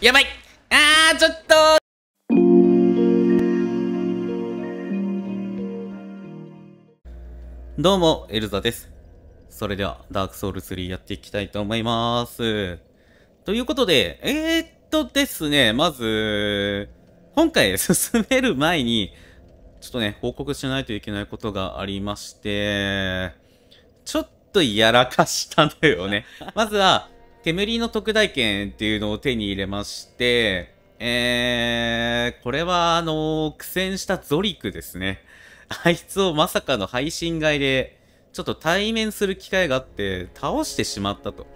やばいあー、ちょっとどうも、エルザです。それでは、ダークソウル3やっていきたいと思います。ということで、えー、っとですね、まず、今回 進める前に、ちょっとね、報告しないといけないことがありまして、ちょっとやらかしたのよね。まずは、煙の特大剣っていうのを手に入れまして、えー、これはあの苦戦したゾリクですね。あいつをまさかの配信外で、ちょっと対面する機会があって、倒してしまったと。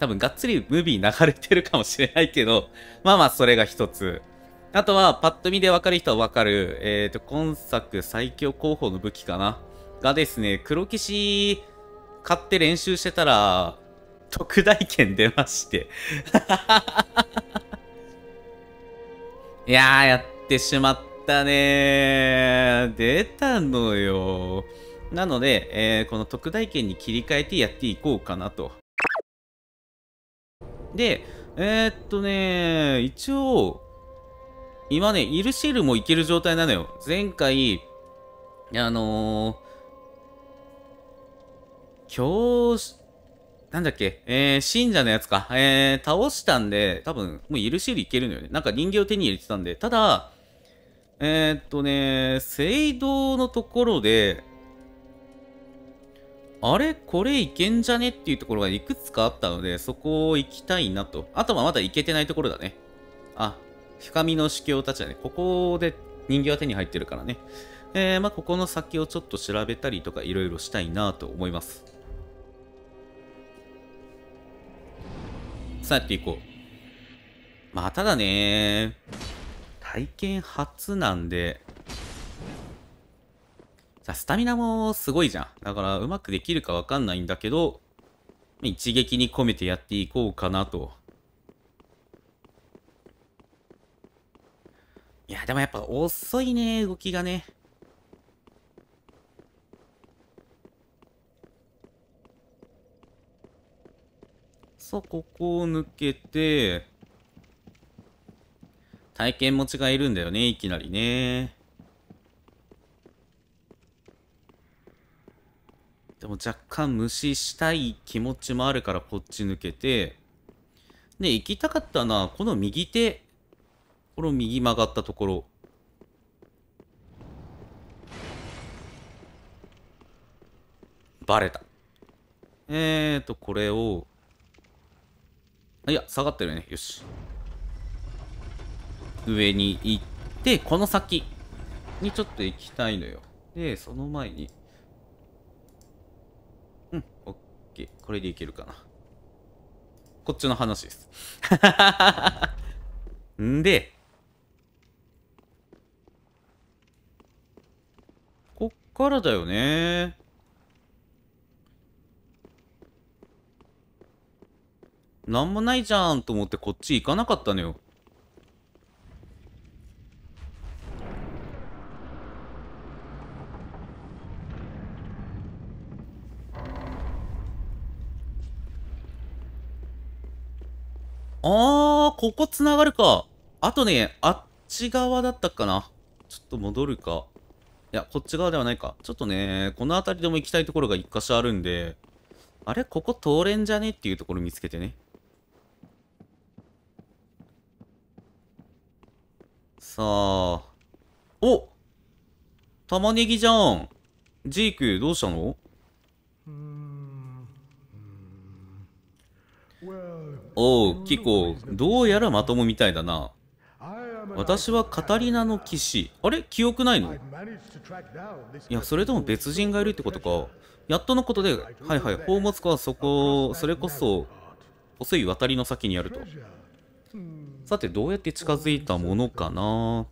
多分がっつりムービー流れてるかもしれないけど、まあまあそれが一つ。あとは、パッと見でわかる人はわかる、えっ、ー、と、今作最強候補の武器かな。がですね、黒騎士買って練習してたら、特大券出まして いやー、やってしまったね出たのよなので、えー、この特大券に切り替えてやっていこうかなと。で、えー、っとね一応、今ね、イルシールもいける状態なのよ。前回、あのー、教師、なんだっけ、えー、信者のやつか、えー、倒したんで、多分、もう許しよりいけるのよね。なんか人形を手に入れてたんで、ただ、えー、っとね、聖堂のところで、あれこれいけんじゃねっていうところがいくつかあったので、そこを行きたいなと。あとはまだ行けてないところだね。あ、深みの司教たちだね。ここで人形は手に入ってるからね。えー、まあ、ここの先をちょっと調べたりとかいろいろしたいなと思います。さあやっていこう。まあ、ただね、体験初なんで、さスタミナもすごいじゃん。だから、うまくできるかわかんないんだけど、一撃に込めてやっていこうかなと。いや、でもやっぱ遅いね、動きがね。さあ、ここを抜けて、体験持ちがいるんだよね、いきなりね。でも若干無視したい気持ちもあるからこっち抜けて、で、行きたかったのは、この右手。この右曲がったところ。バレた。えーと、これを、いや、下がってるね。よし。上に行って、この先にちょっと行きたいのよ。で、その前に。うん、オッケー。これでいけるかな。こっちの話です。んで、こっからだよねなんもないじゃんと思ってこっち行かなかったのよ。あー、ここ繋がるか。あとね、あっち側だったかな。ちょっと戻るか。いや、こっち側ではないか。ちょっとね、この辺りでも行きたいところが一箇所あるんで、あれここ通れんじゃねっていうところ見つけてね。さあ。お玉ねぎじゃん。ジーク、どうしたのおう、キコ、どうやらまともみたいだな。私はカタリナの騎士。あれ記憶ないのいや、それとも別人がいるってことか。やっとのことで、はいはい、宝物庫はそこ、それこそ、細い渡りの先にあると。さてどうやって近づいたものかな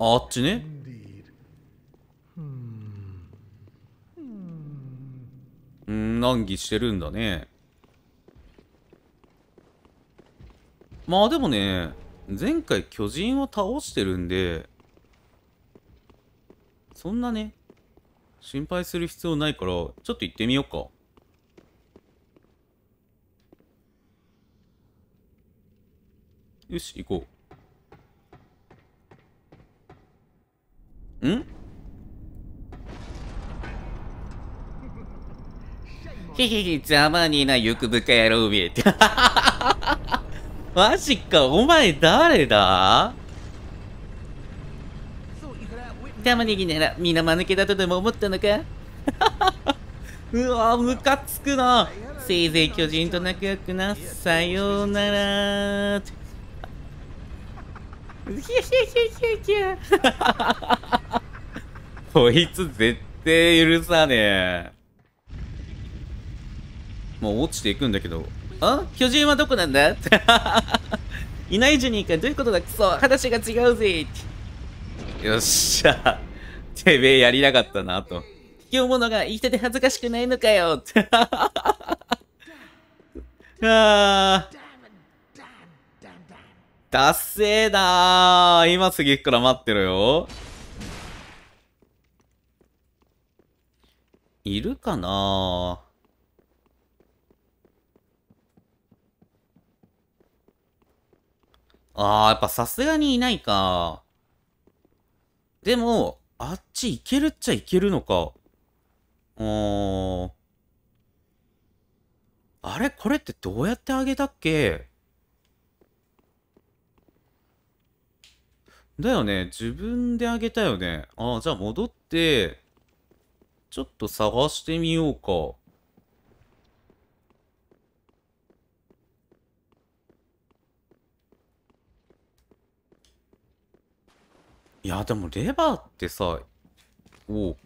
あっちねうん難儀してるんだねまあでもね前回巨人を倒してるんでそんなね心配する必要ないからちょっと行ってみようかよし、行こう。んひひひ、邪まにな、欲深野郎見えて。マジか、お前誰だ玉ねぎなら、皆間抜けだとでも思ったのか うわムカつくなせいぜい巨人と仲良くな、さようならヒュヒュヒュヒュヒュ。こいつ絶対許さねえ。もう落ちていくんだけど。あ巨人はどこなんだいないじゃニーか。どういうことだクソ。話が違うぜ。よっしゃ。てめえやりなかったなと。卑怯者が生きてて恥ずかしくないのかよ。ああ。ダッセーー今すぐ行くから待ってろよ。いるかなあー、やっぱさすがにいないか。でも、あっち行けるっちゃ行けるのか。うーん。あれこれってどうやってあげたっけだよね。自分であげたよね。ああ、じゃあ戻って、ちょっと探してみようか。いや、でもレバーってさ、おい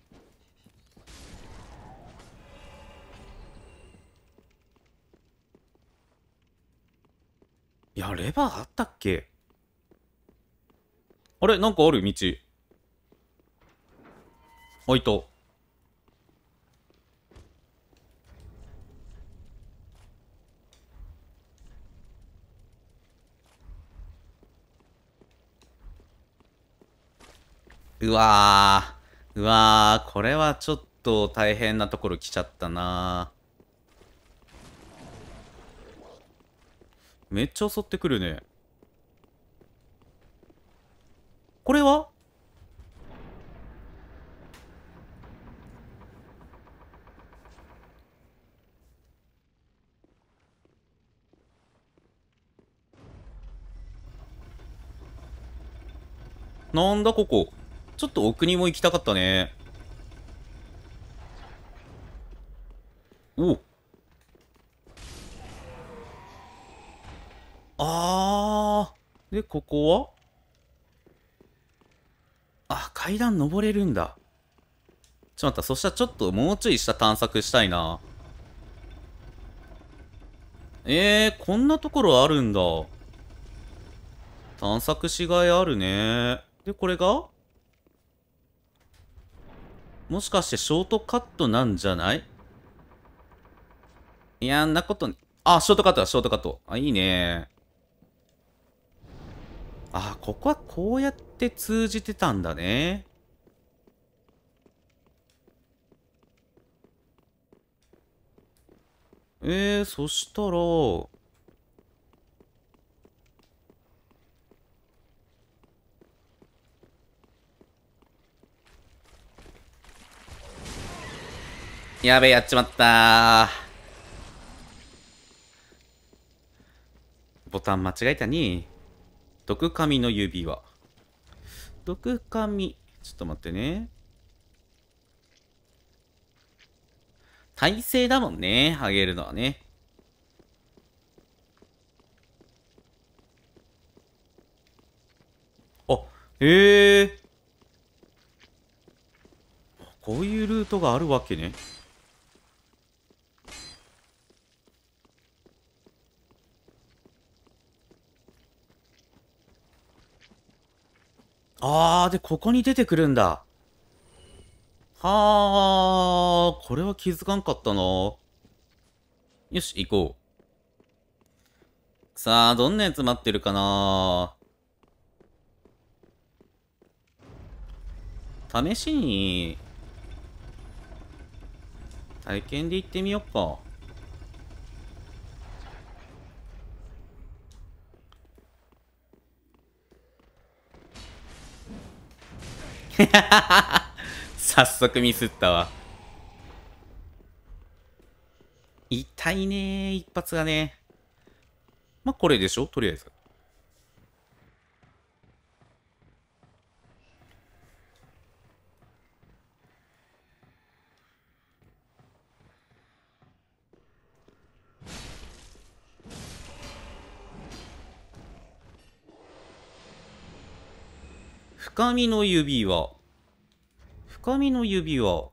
や、レバーあったっけあれなんかある道。開いた。うわー。うわー。これはちょっと大変なところ来ちゃったなめっちゃ襲ってくるね。これはなんだここ。ちょっと奥にも行きたかったね。おあー。で、ここはあ、階段登れるんだ。ちょっと待った。そしたらちょっともうちょい下探索したいな。えー、こんなところあるんだ。探索しがいあるね。で、これがもしかしてショートカットなんじゃないいやんなことに。あ、ショートカットだ、ショートカット。あ、いいねあ、ここはこうやってって通じてたんだね。えー、そしたら、やべえ、やっちまったボタン間違えたに。毒神の指輪。毒紙。ちょっと待ってね。耐性だもんね、あげるのはね。あ、へえ。こういうルートがあるわけね。あー、で、ここに出てくるんだ。はー、これは気づかんかったな。よし、行こう。さあ、どんなやつ待ってるかな試しに、体験で行ってみよっか。早速ミスったわ。痛いね一発がね。まあ、これでしょとりあえず。深みの指輪。深みの指輪。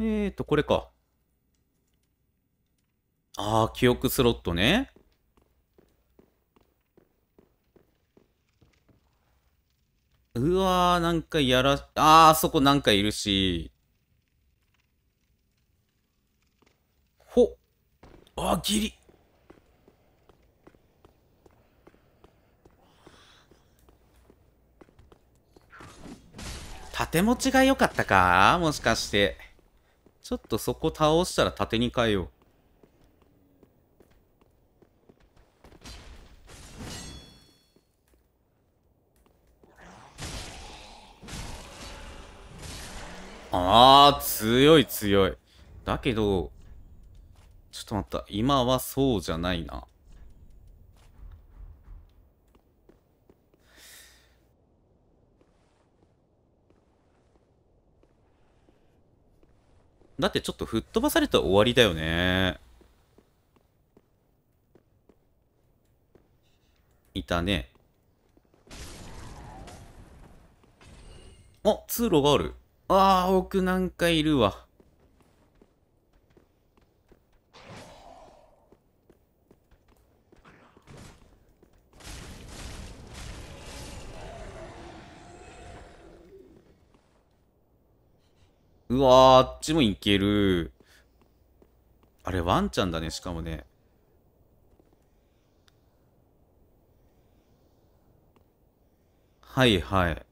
えーと、これか。ああ、記憶スロットね。うわー、なんかやら、ああ、そこなんかいるし。ほあ、ギリ。縦持ちが良かったかもしかして。ちょっとそこ倒したら縦に変えよう。ああ、強い強い。だけど、ちょっと待った。今はそうじゃないな。だってちょっと吹っ飛ばされたら終わりだよね。いたね。あ、通路がある。ああ、奥なんかいるわ。うわー、あっちもいける。あれ、ワンちゃんだね、しかもね。はいはい。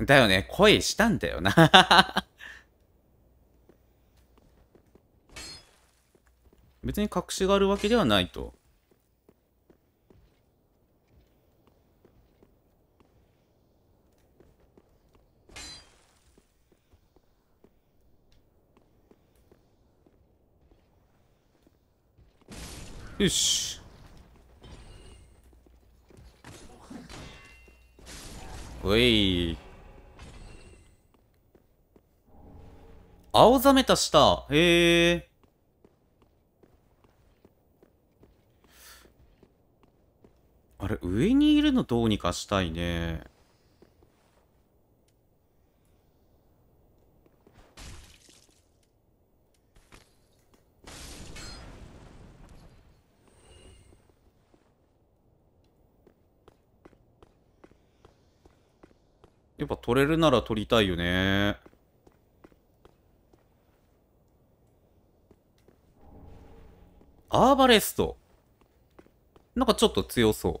だよね、声したんだよな 別に隠しがあるわけではないと。よしほい青ざめた下へえあれ上にいるのどうにかしたいねやっぱ取れるなら取りたいよね。アーバレスト。なんかちょっと強そう。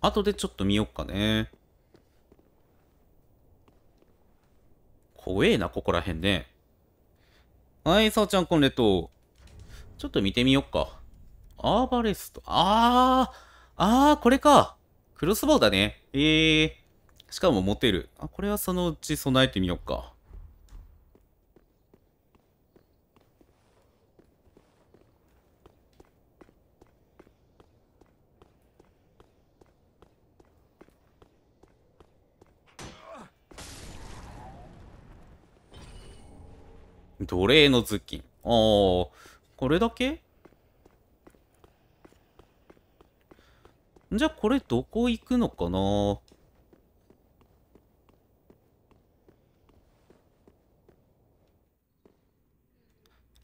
後でちょっと見よっかね。怖えな、ここら辺ね。はい、さあちゃん、こんれと。ちょっと見てみよっか。アーバレスト。あーあー、これか。クロスボウだね。えー。しかも持てる。あ、これはそのうち備えてみようか。奴隷の頭巾。ああ、これだけじゃあこれどこ行くのかな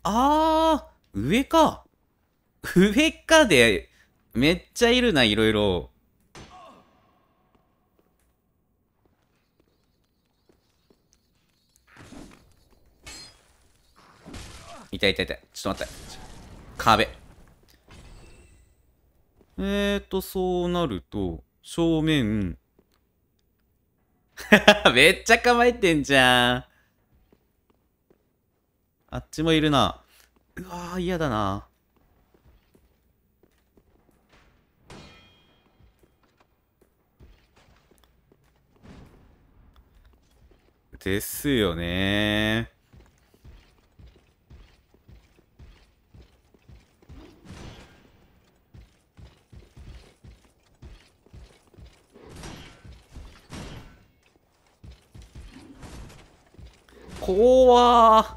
ああ上か。上かで、めっちゃいるな、いろいろ。いたいたいた。ちょっと待って。壁。えーと、そうなると、正面。めっちゃ構えてんじゃん。あっちもいるな。うわー、嫌だな。ですよね怖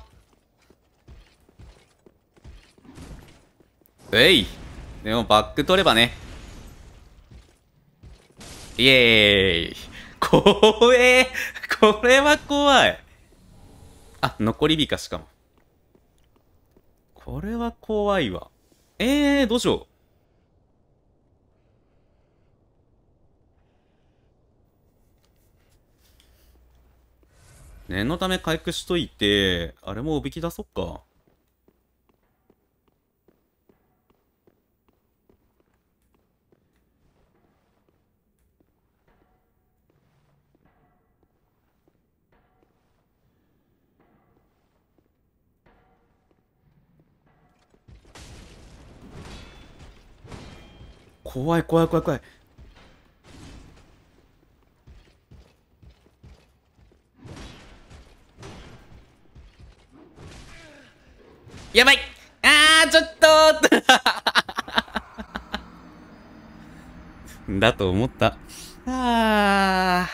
えいでもバック取ればねイエーイ怖えこれは怖いあ、残り火かしかも。これは怖いわ。ええー、どうしよう。念のため回復しといて、あれもおびき出そっか。怖い怖い怖い怖いやばいあー、ちょっと だと思った。あー。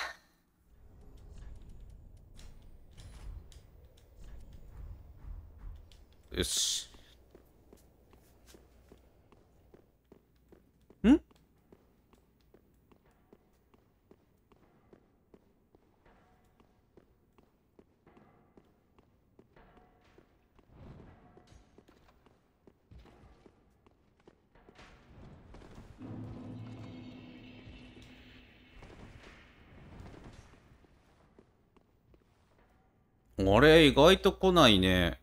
意外と来ないね。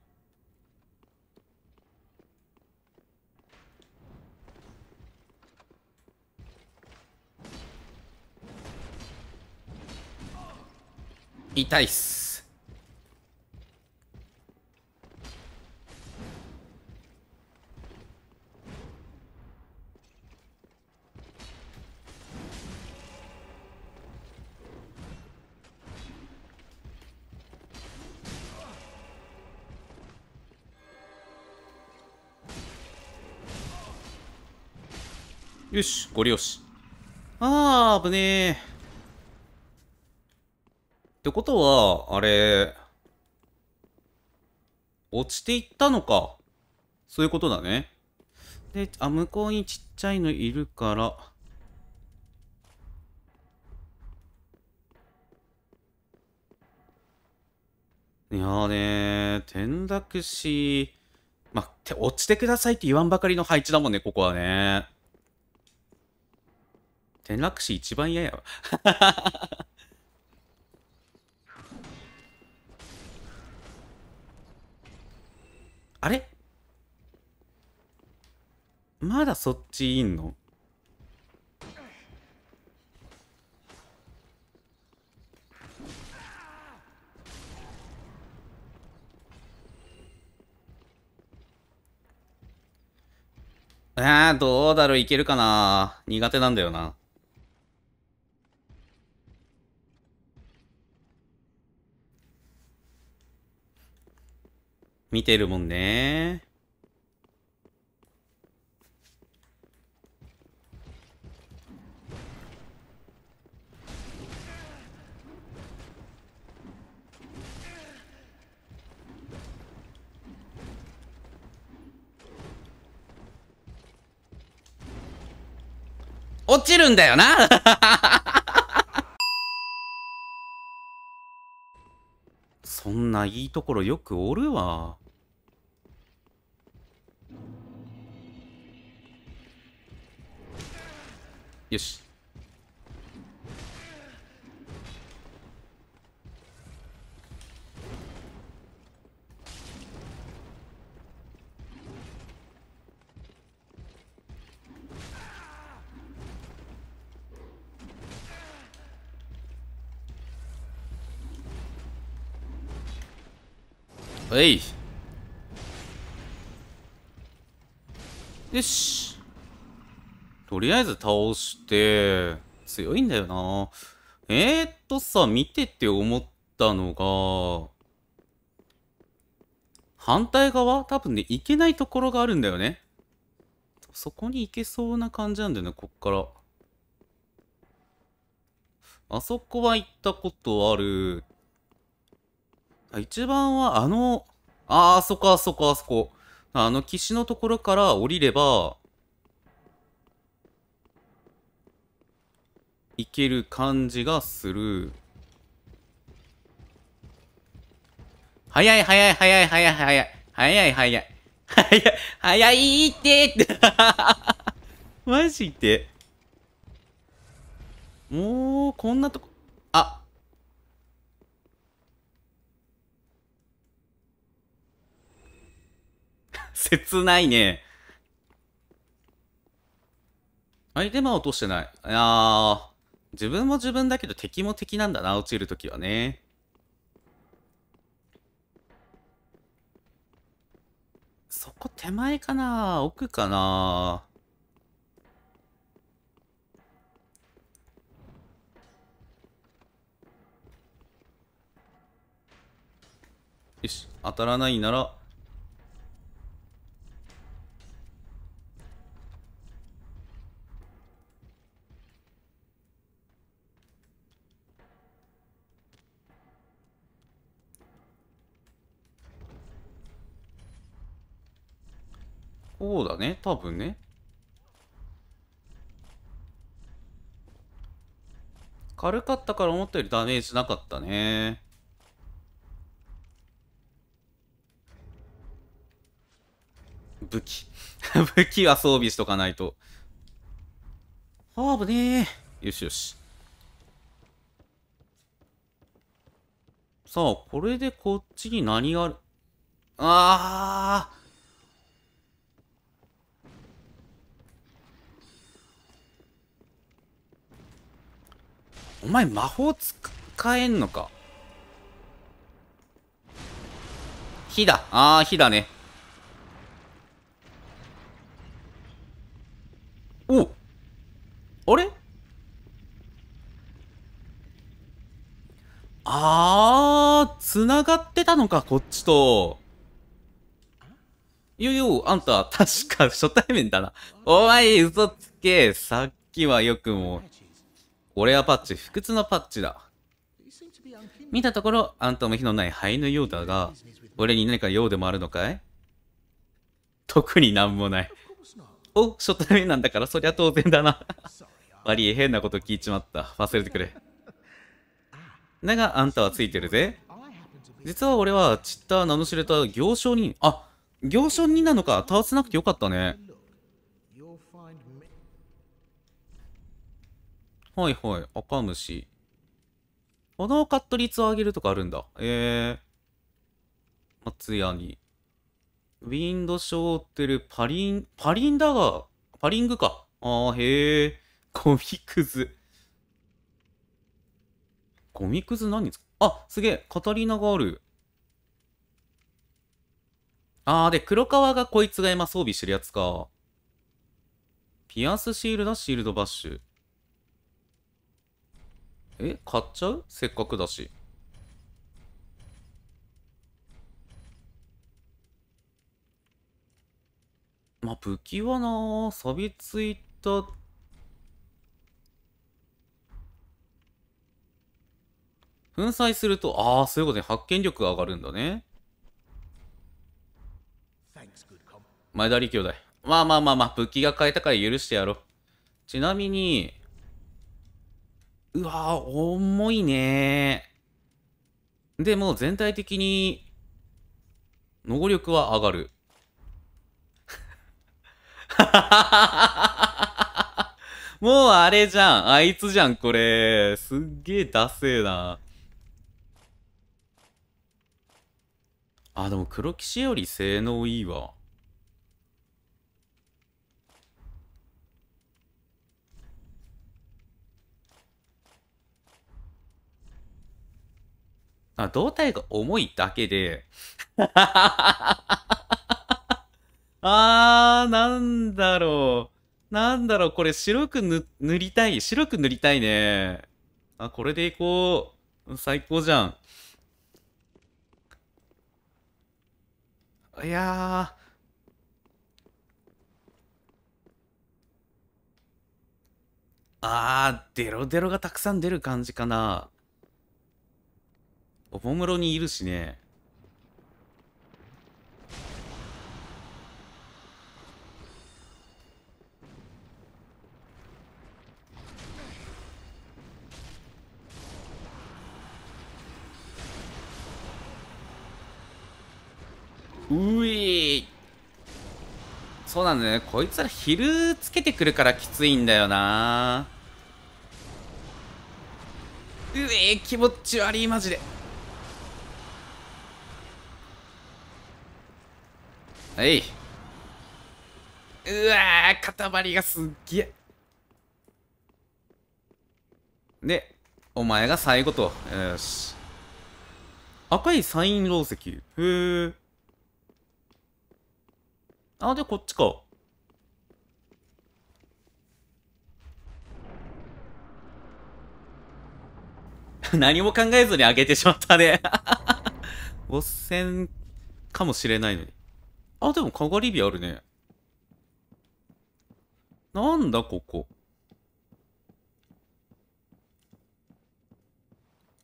痛いっす。よし、ご利押し。あー、危ねえ。ってことは、あれ、落ちていったのか。そういうことだね。で、あ、向こうにちっちゃいのいるから。いやーねー、転落し、ま、て、落ちてくださいって言わんばかりの配置だもんね、ここはね。転落死一番嫌やわ あれまだそっちいんのああ、どうだろう、いけるかな苦手なんだよな。見てるもんね。落ちるんだよな そんないいところよくおるわ。よしはいよしとりあえず倒して、強いんだよな。えー、っとさ、見てて思ったのが、反対側多分ね、行けないところがあるんだよね。そこに行けそうな感じなんだよね、こっから。あそこは行ったことある。あ一番はあの、あ、あそこあそこあそこ。あの岸のところから降りれば、いける感じがする。早い早い早い早い早い。早い早い。早い、早いって って。マジで。もう、こんなとこ、あ。切ないね。相手テは落としてない。あ自分も自分だけど敵も敵なんだな、落ちるときはね。そこ手前かな奥かなよし、当たらないならこうだね、多分ね。軽かったから思ったよりダメージなかったね。武器。武器は装備しとかないと。ハーブねよしよし。さあ、これでこっちに何があるああお前魔法使えんのか火だああ火だねおあれああ、繋がってたのか、こっちと。よいよ、あんた、確か初対面だな。お前、嘘つけ。さっきはよくも、俺はパッチ、不屈のパッチだ。見たところ、あんたも火のない灰のようだが、俺に何か用でもあるのかい特になんもない。お、初対面なんだからそりゃ当然だな。悪い変なこと聞いちまった。忘れてくれ。だが、あんたはついてるぜ。実は俺は、ちった名の知れた行商人。あ、行商人なのか。倒せなくてよかったね。はいはい。赤虫。このカット率を上げるとかあるんだ。ええー。松屋に。ウィンドショーテル、パリン、パリンだが、パリングか。ああ、へえ。ゴミくず。ゴミくず何ですかあ、すげえ。カタリナがある。ああ、で、黒川がこいつが今装備してるやつか。ピアスシールだ、シールドバッシュ。え買っちゃうせっかくだしまあ武器はな錆びついた粉砕すると、ああ、そういうことね。発見力が上がるんだね。前田利兄弟。まあまあまあまあ、武器が変えたから許してやろう。ちなみに、うわ重いねでも全体的に能力は上がる もうあれじゃん。あいつじゃん、これ。すっげえダセーな。あ、でも黒騎士より性能いいわ。あ胴体が重いだけで あー、なんだろう。なんだろう、これ白く塗りたい。白く塗りたいね。あ、これでいこう。最高じゃん。いやあー、デロデロがたくさん出る感じかな。おもむろにいるしね。ういそうなんだよねこいつら昼つけてくるからきついんだよなうえ気持ち悪いマジではいうわ塊がすっげえでお前が最後とよし赤いサイン楼石へー。あでこっちか 何も考えずに上げてしまったね。ボス戦かもしれないのに。あ、でもかがり火あるね。なんだここ。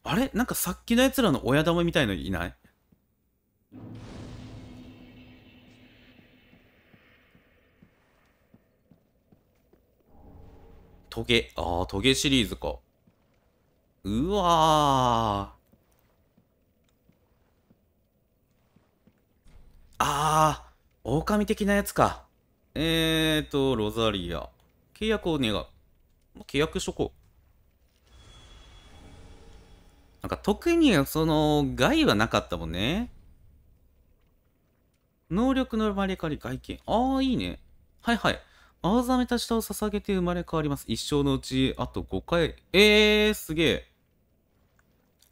あれなんかさっきの奴らの親玉みたいのいないトゲ。ああ、トゲシリーズか。うわああ狼的なやつか。えーと、ロザリア。契約を願う。契約しとこう。なんか特にその害はなかったもんね。能力の生まれ変わり外見。ああ、いいね。はいはい。青ざめた舌を捧げて生まれ変わります。一生のうち、あと5回。えー、すげえ。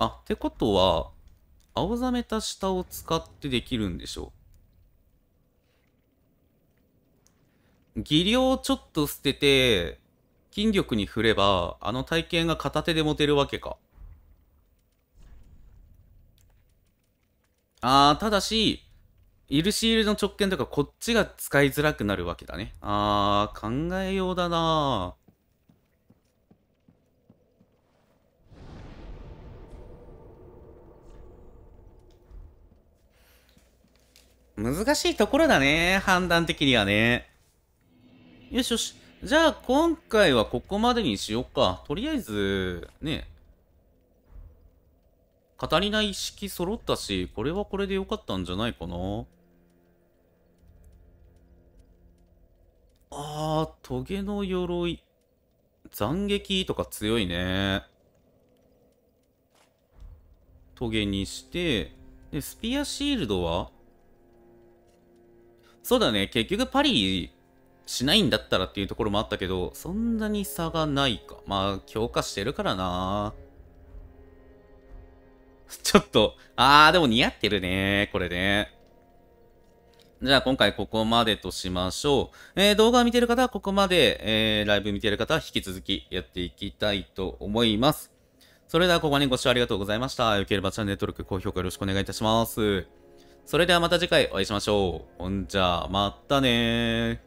あ、ってことは、青ざめた舌を使ってできるんでしょう。技量をちょっと捨てて、筋力に振れば、あの体験が片手で持てるわけか。あー、ただし、イルシールの直剣とかこっちが使いづらくなるわけだね。あー、考えようだな難しいところだね、判断的にはね。よしよし。じゃあ、今回はここまでにしようか。とりあえず、ね。語りない式揃ったし、これはこれで良かったんじゃないかな。あー、トゲの鎧。斬撃とか強いね。トゲにして、で、スピアシールドはそうだね、結局パリしないんだったらっていうところもあったけど、そんなに差がないか。まあ、強化してるからな ちょっと、あー、でも似合ってるねこれね。じゃあ今回ここまでとしましょう。えー、動画を見てる方はここまで、えー、ライブ見てる方は引き続きやっていきたいと思います。それではここまでご視聴ありがとうございました。よければチャンネル登録、高評価よろしくお願いいたします。それではまた次回お会いしましょう。ほんじゃ、あ、またね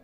ー。